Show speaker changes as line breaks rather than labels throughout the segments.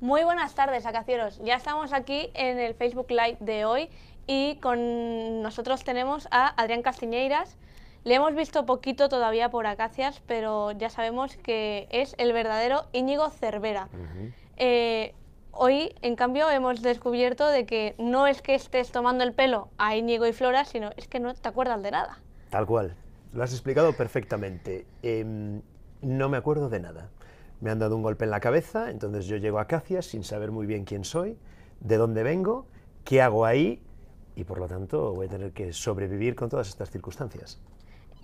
Muy buenas tardes, Acacieros. Ya estamos aquí en el Facebook Live de hoy y con nosotros tenemos a Adrián Castiñeiras. Le hemos visto poquito todavía por Acacias, pero ya sabemos que es el verdadero Íñigo Cervera. Eh, hoy, en cambio, hemos descubierto de que no es que estés tomando el pelo a Íñigo y Flora, sino es que no te acuerdas de nada.
Tal cual. Lo has explicado perfectamente. Em, no me acuerdo de nada me han dado un golpe en la cabeza, entonces yo llego a Acacia sin saber muy bien quién soy, de dónde vengo, qué hago ahí y por lo tanto voy a tener que sobrevivir con todas estas circunstancias.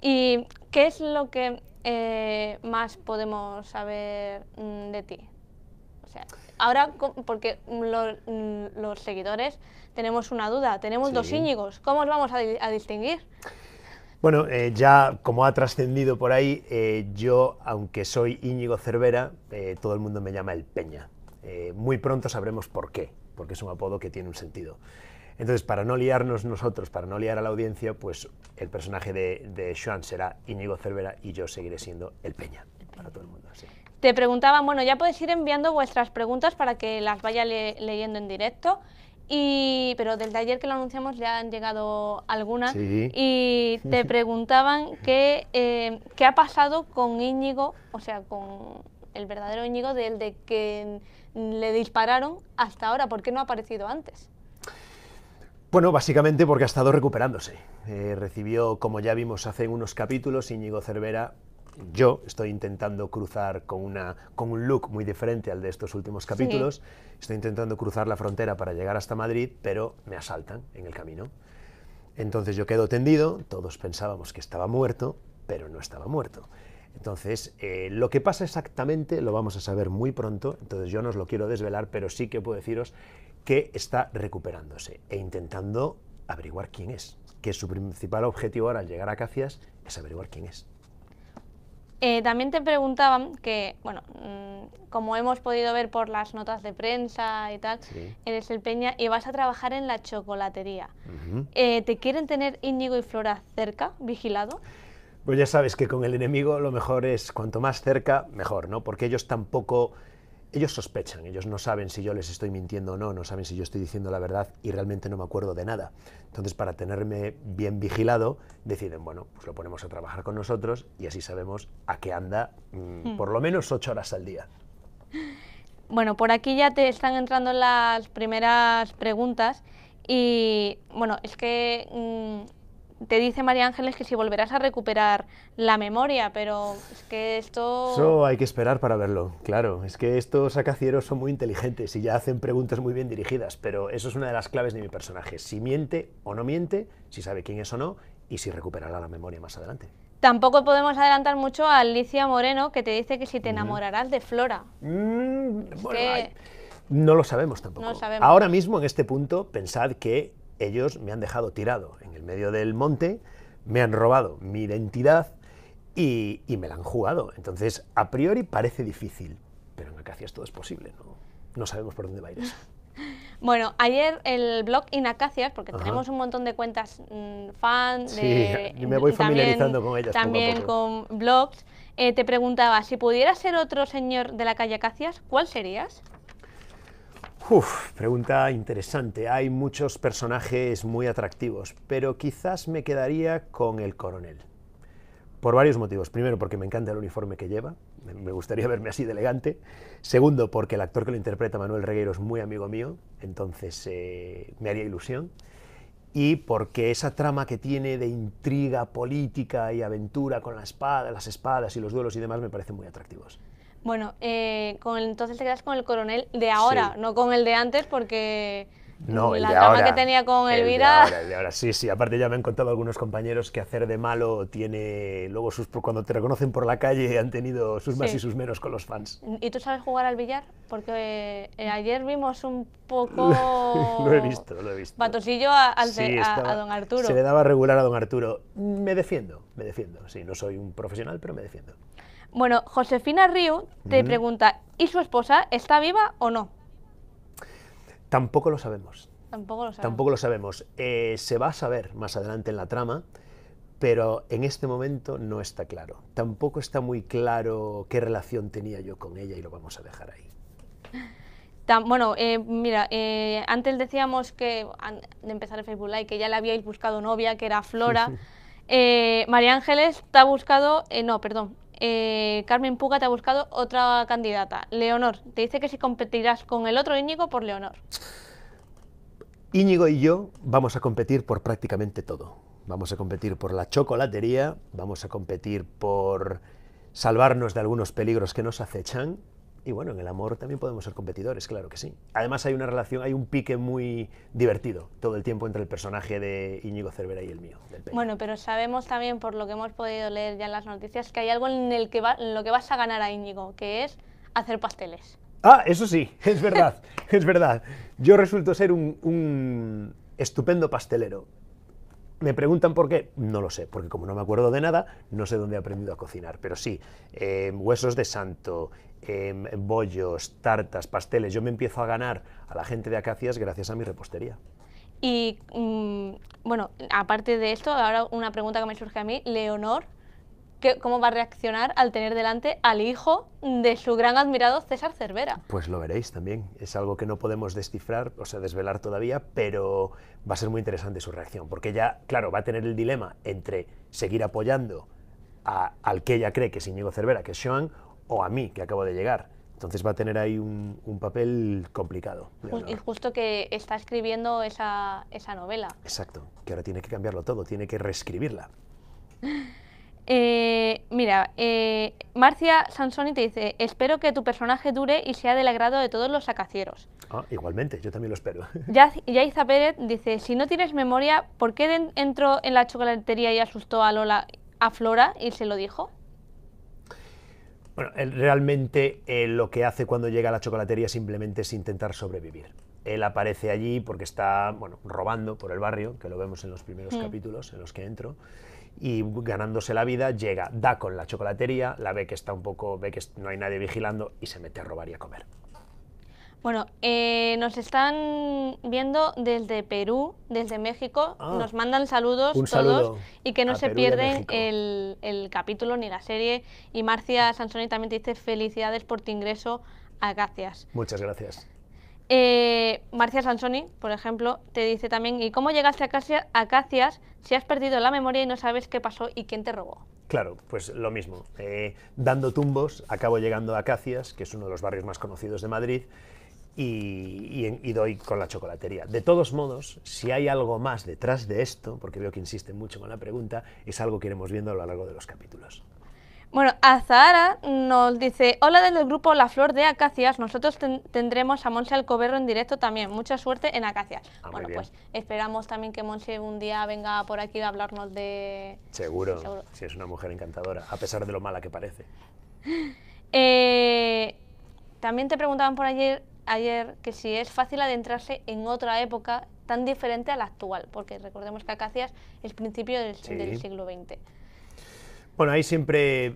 ¿Y qué es lo que eh, más podemos saber mm, de ti? O sea, ahora, porque mm, los seguidores tenemos una duda, tenemos dos Íñigos, ¿cómo os vamos a distinguir?
Bueno, eh, ya como ha trascendido por ahí, eh, yo, aunque soy Íñigo Cervera, eh, todo el mundo me llama el Peña. muy pronto sabremos por qué, porque es un apodo que tiene un sentido. Entonces, para no liarnos nosotros, para no liar a la audiencia, pues el personaje de, Sean será Íñigo Cervera y yo seguiré siendo el Peña,
para todo el mundo. Te preguntaban, bueno, ya podéis ir enviando vuestras preguntas para que las vaya leyendo en directo. Y, pero desde ayer que lo anunciamos ya han llegado algunas y te preguntaban qué, eh, qué ha pasado con Íñigo, o sea, con el verdadero Íñigo del de que le dispararon hasta ahora, ¿por qué no ha aparecido antes?
Bueno, básicamente porque ha estado recuperándose. Eh, recibió, como ya vimos hace unos capítulos, Íñigo Cervera yo estoy intentando cruzar con, un look muy diferente al de estos últimos capítulos. Estoy intentando cruzar la frontera para llegar hasta Madrid, pero me asaltan en el camino. Entonces yo quedo tendido, todos pensábamos que estaba muerto, pero no estaba muerto. Entonces, eh, lo que pasa exactamente lo vamos a saber muy pronto, entonces yo no os lo quiero desvelar, pero sí que puedo deciros que está recuperándose e intentando averiguar quién es, que su principal objetivo ahora al llegar a Cacias es averiguar quién es.
Eh, también te preguntaban que, bueno, mm, como hemos podido ver por las notas de prensa y tal, eres el Peña y vas a trabajar en la chocolatería. Eh, ¿Te quieren tener Íñigo y Flora cerca, vigilado?
Pues ya sabes que con el enemigo lo mejor es cuanto más cerca, mejor, ¿no? Porque ellos tampoco ellos sospechan, ellos no saben si yo les estoy mintiendo o no, no saben si yo estoy diciendo la verdad y realmente no me acuerdo de nada. Entonces, para tenerme bien vigilado, deciden, bueno, pues lo ponemos a trabajar con nosotros y así sabemos a qué anda mm, hmm. por lo menos ocho horas al día.
Bueno, por aquí ya te están entrando las primeras preguntas y bueno, es que mm, te dice María Ángeles que si volverás a recuperar la memoria, pero es que esto... Eso
hay que esperar para verlo, claro. Es que estos sacacieros son muy inteligentes y ya hacen preguntas muy bien dirigidas, pero eso es una de las claves de mi personaje. Si miente o no miente, si sabe quién es o no, y si recuperará la memoria más adelante.
Tampoco podemos adelantar mucho a Alicia Moreno, que te dice que si te mm. enamorarás de Flora.
Mm, no lo sabemos tampoco. Ahora mismo, en este punto, pensad que ellos me han dejado tirado en el medio del monte, me han robado mi identidad y, me la han jugado. Entonces, a priori parece difícil, pero en Acacias todo es posible, ¿no? sabemos por dónde va a ir eso.
Bueno, ayer el blog Inacacias, porque tenemos un montón de cuentas mm, fan, y me voy familiarizando también, con ellas. También con blogs. Eh, te preguntaba, si pudieras ser otro señor de la calle Acacias, ¿cuál serías?
Uf, pregunta interesante. Hay muchos personajes muy atractivos, pero quizás me quedaría con el coronel. Por varios motivos. Primero, porque me encanta el uniforme que lleva. Me gustaría verme así de elegante. Segundo, porque el actor que lo interpreta, Manuel Regueiro, es muy amigo mío, entonces eh, me haría ilusión. Y porque esa trama que tiene de intriga política y aventura con la espada, las espadas y los duelos y demás me parecen muy atractivos.
Bueno, eh, entonces te quedas con el coronel de ahora, no con el de antes, porque
no, la trama que tenía con el Elvira. De ahora, sí, sí. Aparte ya me han contado algunos compañeros que hacer de malo tiene luego sus cuando te reconocen por la calle han tenido sus más y sus menos con los fans.
¿Y tú sabes jugar al billar? Porque eh, ayer vimos un poco. lo he
visto, lo he visto.
Patosillo a, don Arturo. Se le daba
regular a don Arturo. Me defiendo, me defiendo. Sí, no soy un profesional, pero me defiendo.
Bueno, Josefina Río te mm. pregunta, ¿y su esposa está viva o no?
Tampoco lo sabemos.
Tampoco lo sabemos. Tampoco
lo sabemos. Eh, se va a saber más adelante en la trama, pero en este momento no está claro. Tampoco está muy claro qué relación tenía yo con ella y lo vamos a dejar
ahí. bueno, eh, mira, eh, antes decíamos que, de empezar el Facebook Live, que ya le habíais buscado novia, que era Flora. María Ángeles te ha buscado, no, perdón, eh, Carmen Puga te ha buscado otra candidata, Leonor. Te dice que si competirás con el otro Íñigo por Leonor.
Íñigo y yo vamos a competir por prácticamente todo. Vamos a competir por la chocolatería, vamos a competir por salvarnos de algunos peligros que nos acechan, y bueno, en el amor también podemos ser competidores, claro que sí. Además hay una relación, hay un pique muy divertido todo el tiempo entre el personaje de Íñigo Cervera y el mío.
bueno, pero sabemos también por lo que hemos podido leer ya en las noticias que hay algo en, el que lo que vas a ganar a Íñigo, que es hacer pasteles.
Ah, eso sí, es verdad, es verdad. Yo resulto ser un estupendo pastelero. Me preguntan por qué, no lo sé, porque como no me acuerdo de nada, no sé dónde he aprendido a cocinar, pero sí, em, huesos de santo, em, bollos, tartas, pasteles, yo me empiezo a ganar a la gente de Acacias gracias a mi repostería.
Y mm, bueno, aparte de esto, ahora una pregunta que me surge a mí, Leonor, cómo va a reaccionar al tener delante al hijo de su gran admirado César Cervera.
Pues lo veréis también. Es algo que no podemos descifrar, o sea, desvelar todavía, pero va a ser muy interesante su reacción, porque ella, claro, va a tener el dilema entre seguir apoyando al que ella cree que es Íñigo Cervera, que es Sean, o a mí, que acabo de llegar. Entonces va a tener ahí un, papel complicado. Y
justo que está escribiendo esa, esa novela.
Exacto, que ahora tiene que cambiarlo todo, tiene que reescribirla.
Eh, mira, eh, Marcia Sansoni te dice, espero que tu personaje dure y sea del agrado de todos los sacacieros.
Ah, igualmente, yo también lo espero.
Yaiza Pérez dice, si no tienes memoria, ¿por qué entró en la chocolatería y asustó a Lola, a Flora y se lo dijo?
Bueno, realmente eh, lo que hace cuando llega a la chocolatería simplemente es intentar sobrevivir. Él aparece allí porque está, bueno, robando por el barrio, que lo vemos en los primeros mm. capítulos en los que entro y ganándose la vida llega, da con la chocolatería, la ve que está un poco, ve que no hay nadie vigilando y se mete a robar y a comer.
Bueno, eh, nos están viendo desde Perú, desde México, ah. nos mandan saludos todos y que no se pierden el, el, capítulo ni la serie. Y Marcia Sansoni también te dice felicidades por tu ingreso a Gracias.
Muchas gracias.
Eh, Marcia Sansoni, por ejemplo, te dice también, ¿y cómo llegaste a Acacias, si has perdido la memoria y no sabes qué pasó y quién te robó?
Claro, pues lo mismo. Eh, dando tumbos, acabo llegando a Acacias, que es uno de los barrios más conocidos de Madrid, y, y, doy con la chocolatería. De todos modos, si hay algo más detrás de esto, porque veo que insiste mucho con la pregunta, es algo que iremos viendo a lo largo de los capítulos.
Bueno, Azahara nos dice, hola desde el grupo La Flor de Acacias, nosotros tendremos a Monse Alcoberro en directo también, mucha suerte en Acacias. Ah, bueno, pues esperamos también que Monse un día venga por aquí a hablarnos de...
Seguro, si es una mujer encantadora, a pesar de lo mala que parece.
Eh, también te preguntaban por ayer, ayer que si es fácil adentrarse en otra época tan diferente a la actual, porque recordemos que Acacias es principio del, del siglo XX.
Bueno, ahí siempre eh,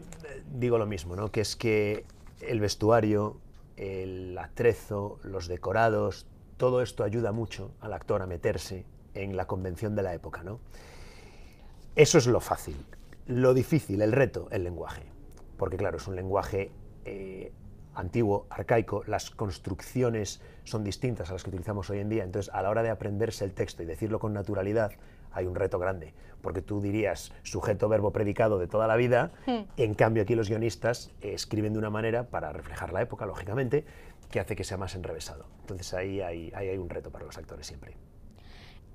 digo lo mismo, ¿no? que es que el vestuario, el atrezo, los decorados, todo esto ayuda mucho al actor a meterse en la convención de la época. ¿no? Eso es lo fácil. Lo difícil, el reto, el lenguaje. Porque claro, es un lenguaje eh, antiguo, arcaico, las construcciones son distintas a las que utilizamos hoy en día, entonces a la hora de aprenderse el texto y decirlo con naturalidad, hay un reto grande, porque tú dirías sujeto, verbo, predicado de toda la vida, hmm. en cambio aquí los guionistas escriben de una manera para reflejar la época, lógicamente, que hace que sea más enrevesado. Entonces ahí hay, un reto para los actores siempre.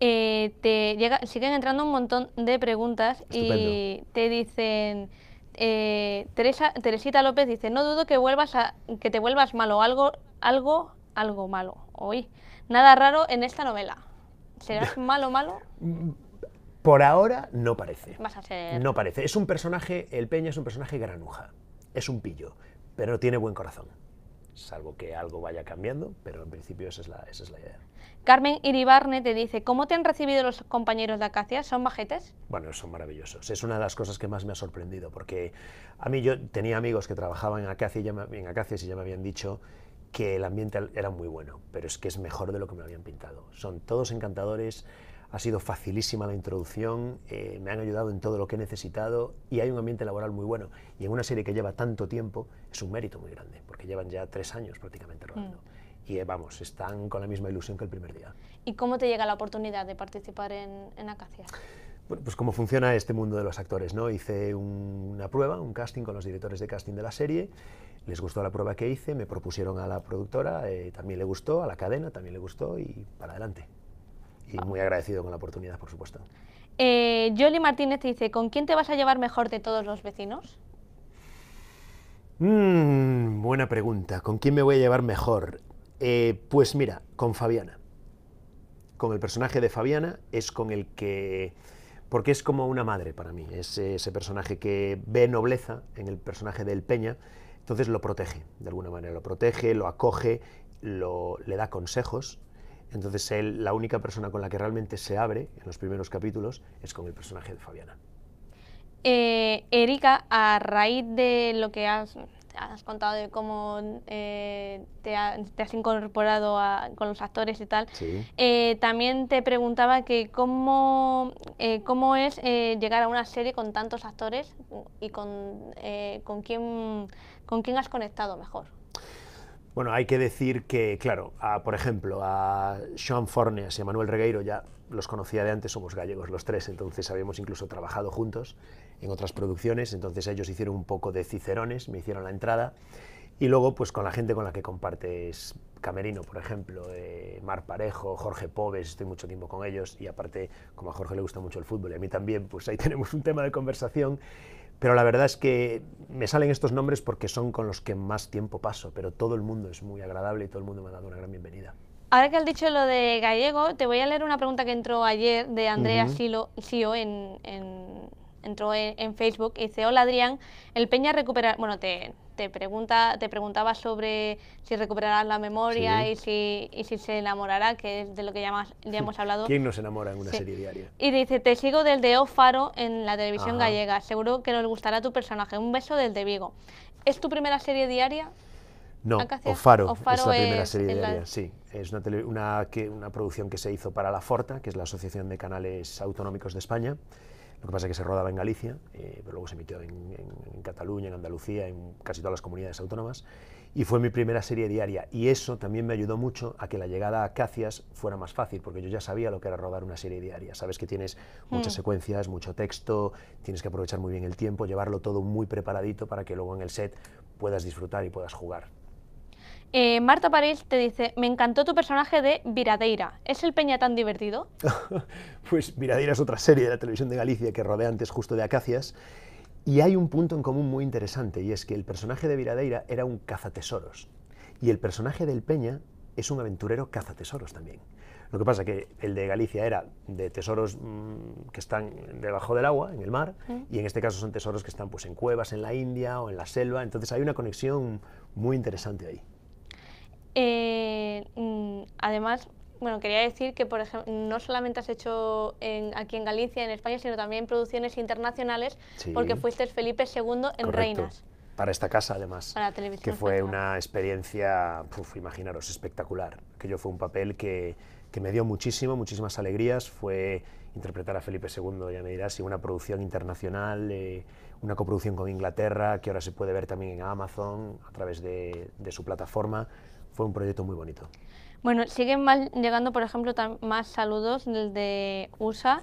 Eh, te siguen entrando un montón de preguntas y te dicen... Eh, Teresa, Teresita López dice, no dudo que vuelvas a, que te vuelvas malo, algo, algo, algo malo. Hoy. Nada raro en esta novela. ¿Serás malo, malo?
Mm, por ahora no parece. No parece. Es un personaje, el Peña es un personaje granuja. Es un pillo, pero tiene buen corazón. Salvo que algo vaya cambiando, pero en principio esa es la, idea.
Carmen Iribarne te dice, ¿cómo te han recibido los compañeros de Acacia? ¿Son bajetes?
Bueno, son maravillosos. Es una de las cosas que más me ha sorprendido, porque a mí yo tenía amigos que trabajaban en Acacia y ya me, en Acacia y ya me habían dicho que el ambiente era muy bueno, pero es que es mejor de lo que me habían pintado. Son todos encantadores, ha sido facilísima la introducción, eh, me han ayudado en todo lo que he necesitado y hay un ambiente laboral muy bueno. Y en una serie que lleva tanto tiempo es un mérito muy grande, porque llevan ya tres años prácticamente
rodando. Mm.
Y eh, vamos, están con la misma ilusión que el primer día.
¿Y cómo te llega la oportunidad de participar en, Acacia?
pues cómo funciona este mundo de los actores, ¿no? Hice una prueba, un casting con los directores de casting de la serie, les gustó la prueba que hice, me propusieron a la productora, eh, también le gustó, a la cadena también le gustó y para adelante y muy agradecido con la oportunidad, por supuesto.
Jolie eh, Martínez dice, ¿con quién te vas a llevar mejor de todos los vecinos?
Mm, buena pregunta. ¿Con quién me voy a llevar mejor? Eh, pues mira, con Fabiana. Con el personaje de Fabiana es con el que... Porque es como una madre para mí, es ese personaje que ve nobleza en el personaje del Peña, entonces lo protege, de alguna manera, lo protege, lo acoge, lo, le da consejos entonces él, la única persona con la que realmente se abre en los primeros capítulos es con el personaje de Fabiana.
Eh, Erika, a raíz de lo que has, contado de cómo eh, te, has incorporado con los actores y tal, eh, también te preguntaba que cómo, eh, es llegar a una serie con tantos actores y con, quién, con quién has conectado mejor.
Bueno, hay que decir que, claro, por ejemplo, a Sean Fornes y a Manuel Regueiro ya los conocía de antes, somos gallegos los tres, entonces habíamos incluso trabajado juntos en otras producciones, entonces ellos hicieron un poco de cicerones, me hicieron la entrada, y luego pues con la gente con la que compartes Camerino, por ejemplo, eh, Mar Parejo, Jorge Pobes, estoy mucho tiempo con ellos, y aparte, como a Jorge le gusta mucho el fútbol y a mí también, pues ahí tenemos un tema de conversación, pero la verdad es que me salen estos nombres porque son con los que más tiempo paso, pero todo el mundo es muy agradable y todo el mundo me ha dado una gran bienvenida.
Ahora que has dicho lo de gallego, te voy a leer una pregunta que entró ayer de Andrea Sio en entró en, Facebook y dice, hola Adrián, el Peña recupera, bueno, te, te, pregunta, te preguntaba sobre si recuperarás la memoria y, si, y si se enamorará, que es de lo que ya, ya hmm. hemos hablado. ¿Quién no se enamora en una serie diaria? Y dice, te sigo del de Ofaro en la televisión gallega, seguro que nos gustará tu personaje, un beso del de Vigo. ¿Es tu primera serie diaria? No, Ofaro, es la primera serie diaria,
sí. Es una, que, una producción que se hizo para La Forta, que es la Asociación de Canales Autonómicos de España. Lo que pasa es que se rodaba en Galicia, eh, pero luego se emitió en, Cataluña, en Andalucía, en casi todas las comunidades autónomas. Y fue mi primera serie diaria. Y eso también me ayudó mucho a que la llegada a Acacias fuera más fácil, porque yo ya sabía lo que era rodar una serie diaria. Sabes que tienes muchas mm. secuencias, mucho texto, tienes que aprovechar muy bien el tiempo, llevarlo todo muy preparadito para que luego en el set puedas disfrutar y puedas jugar.
Eh, Marta París te dice, me encantó tu personaje de Viradeira. ¿Es el Peña tan divertido?
pues Viradeira es otra serie de la televisión de Galicia que rodea antes justo de Acacias. Y hay un punto en común muy interesante, y es que el personaje de Viradeira era un cazatesoros. Y el personaje del Peña es un aventurero cazatesoros también. Lo que pasa es que el de Galicia era de tesoros mm, que están debajo del agua, en el mar, mm. y en este caso son tesoros que están pues, en cuevas en la India o en la selva, entonces hay una conexión muy interesante ahí.
Eh, mm, además, bueno, quería decir que, por ejemplo, no solamente has hecho aquí en Galicia, en España, sino también producciones internacionales, porque fuiste Felipe II en Reinas.
Para esta casa, además. Para la televisión. Que fue una experiencia, imaginaros, espectacular. Que yo fue un papel que, que me dio muchísimo, muchísimas alegrías. Fue interpretar a Felipe II, ya me dirás, y una producción internacional, eh, una coproducción con Inglaterra, que ahora se puede ver también en Amazon a través de, de su plataforma fue un proyecto muy bonito.
Bueno, siguen llegando, por ejemplo, más saludos de USA.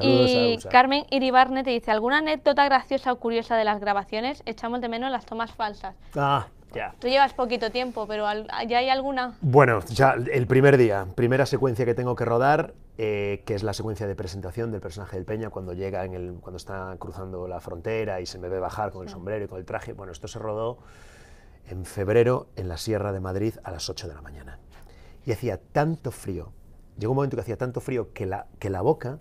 y Carmen Iribarne te dice, ¿alguna anécdota graciosa o curiosa de las grabaciones? Echamos de menos las tomas falsas. Ah, ya. Tú llevas poquito tiempo, pero ¿ya hay alguna?
Bueno, ya el primer día, primera secuencia que tengo que rodar, eh, que es la secuencia de presentación del personaje del Peña cuando llega en el, cuando está cruzando la frontera y se me ve bajar con el sombrero y con el traje. Bueno, esto se rodó en febrero en la Sierra de Madrid a las 8 de la mañana. Y hacía tanto frío, llegó un momento que hacía tanto frío que la, que la boca,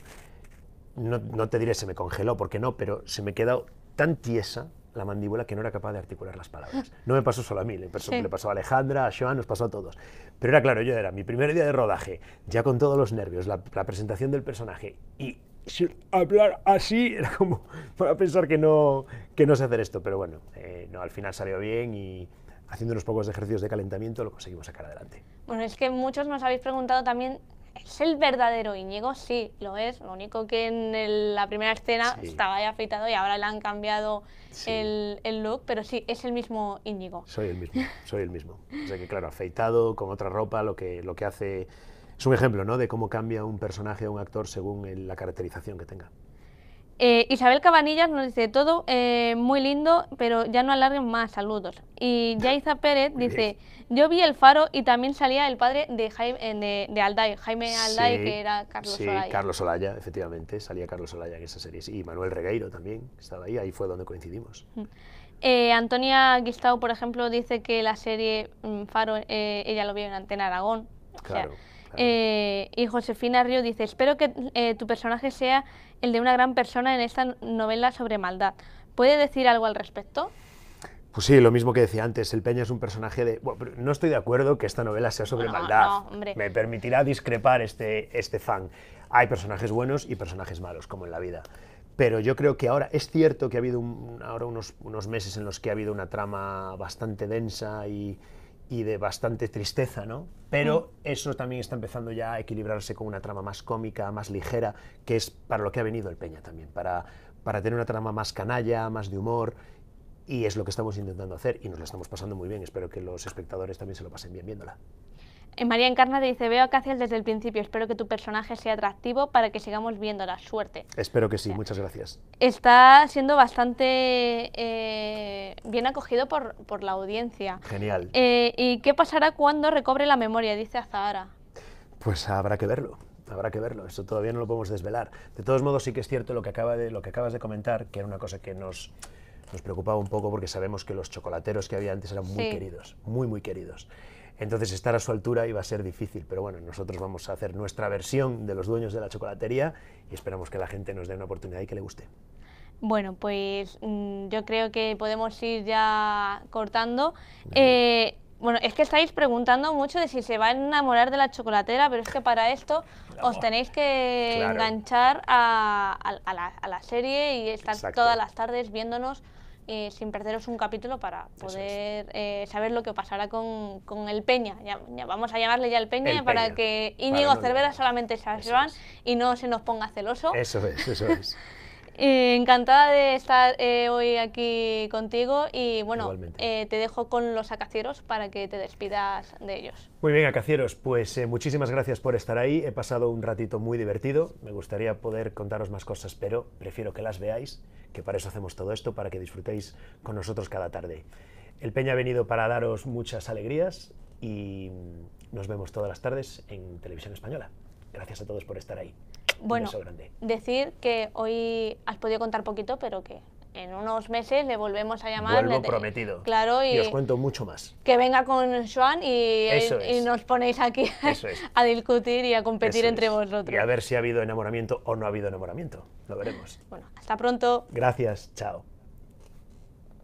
no, te diré se me congeló, porque no, pero se me quedó tan tiesa la mandíbula que no era capaz de articular las palabras. No me pasó solo a mí, le pasó, a Alejandra, a Joan, nos pasó a todos. Pero era claro, yo era mi primer día de rodaje, ya con todos los nervios, la presentación del personaje y hablar así era como para pensar que no, que no sé hacer esto, pero bueno, eh, no, al final salió bien y haciendo unos pocos ejercicios de calentamiento lo conseguimos sacar
adelante. Bueno, es que muchos nos habéis preguntado también, ¿es el verdadero Íñigo? Sí, lo es, lo único que en la primera escena estaba ya afeitado y ahora le han cambiado el, el, look, pero sí, es el mismo Íñigo.
Soy el mismo, soy el mismo. O sea que claro, afeitado, con otra ropa, lo que, lo que hace es un ejemplo ¿no? de cómo cambia un personaje o un actor según la caracterización que tenga.
Eh, Isabel Cabanillas nos dice todo eh, muy lindo, pero ya no alarguen más saludos. Y Yaiza Pérez dice, yo vi el faro y también salía el padre de, Jaime, eh, de, Alday, Jaime Alday, que era Carlos sí, Carlos
Olaya, efectivamente, salía Carlos Solaya en esa serie. y Manuel Regueiro también estaba ahí, ahí fue donde coincidimos.
Mm. Antonia Guistau, por ejemplo, dice que la serie mm, Faro, ella lo vio en Antena Aragón. Claro. Eh, y Josefina Río dice, espero que eh, tu personaje sea el de una gran persona en esta novela sobre maldad. ¿Puede decir algo al respecto?
Pues sí, lo mismo que decía antes, el Peña es un personaje de... no estoy de acuerdo que esta novela sea sobre ah, maldad. Me permitirá discrepar este, este fan. Hay personajes buenos y personajes malos, como en la vida. Pero yo creo que ahora es cierto que ha habido ahora unos meses en los que ha habido una trama bastante densa y, y de bastante tristeza, ¿no? Pero eso también está empezando ya a equilibrarse con una trama más cómica, más ligera, que es para lo que ha venido el Peña también, para, para tener una trama más canalla, más de humor, y es lo que estamos intentando hacer y nos la estamos pasando muy bien. Espero que los espectadores también se lo pasen bien viéndola.
Eh, María Encarna te dice, veo a Cáceres desde el principio, espero que tu personaje sea atractivo para que sigamos viendo la suerte.
Espero que sí, muchas gracias.
Está siendo bastante eh, bien acogido por, la audiencia. Genial. Eh, ¿Y qué pasará cuando recobre la memoria? Dice Azahara.
Pues habrá que verlo habrá que verlo, eso todavía no lo podemos desvelar. De todos modos, sí que es cierto lo que, acabas de comentar, que era una cosa que nos, nos preocupaba un poco porque sabemos que los chocolateros que había antes eran muy queridos, muy, muy queridos. Entonces estar a su altura iba a ser difícil, pero bueno, nosotros vamos a hacer nuestra versión de los dueños de la chocolatería y esperamos que la gente nos dé una oportunidad y que le guste.
Bueno, pues mm, yo creo que podemos ir ya cortando. Eh, bueno, es que estáis preguntando mucho de si se va a enamorar de la chocolatera, pero es que para esto os tenéis que enganchar a, la, serie y estar todas las tardes viéndonos eh, sin perderos un capítulo para poder eh, saber lo que pasará con, el Peña. Ya, vamos a llamarle ya el Peña, para que Íñigo Cervera solamente se van y no se nos ponga celoso. Eso es, eso es. Eh, encantada de estar eh, hoy aquí contigo y bueno, eh, te dejo con los acacieros para que te despidas de ellos.
Muy bien, acacieros, pues muchísimas gracias por estar ahí. He pasado un ratito muy divertido. Me gustaría poder contaros más cosas, pero prefiero que las veáis, que para eso hacemos todo esto, para que disfrutéis con nosotros cada tarde. El Peña ha venido para daros muchas alegrías y nos vemos todas las tardes en Televisión Española. Gracias a todos por estar ahí.
Bueno, decir que hoy has podido contar poquito, pero que en unos meses le volvemos a llamar. Vuelvo prometido. Claro, y, os cuento mucho más. Que venga con Joan y, nos ponéis aquí a discutir y a competir entre vosotros. Y a
ver si ha habido enamoramiento o no ha habido enamoramiento. Lo veremos.
Bueno, hasta pronto.
Gracias, chao.